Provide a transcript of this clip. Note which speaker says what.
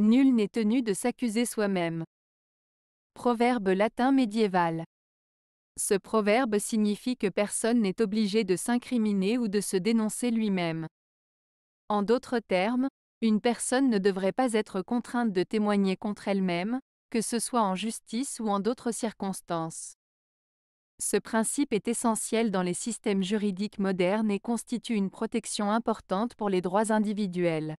Speaker 1: Nul n'est tenu de s'accuser soi-même. Proverbe latin médiéval. Ce proverbe signifie que personne n'est obligé de s'incriminer ou de se dénoncer lui-même. En d'autres termes, une personne ne devrait pas être contrainte de témoigner contre elle-même, que ce soit en justice ou en d'autres circonstances. Ce principe est essentiel dans les systèmes juridiques modernes et constitue une protection importante pour les droits individuels.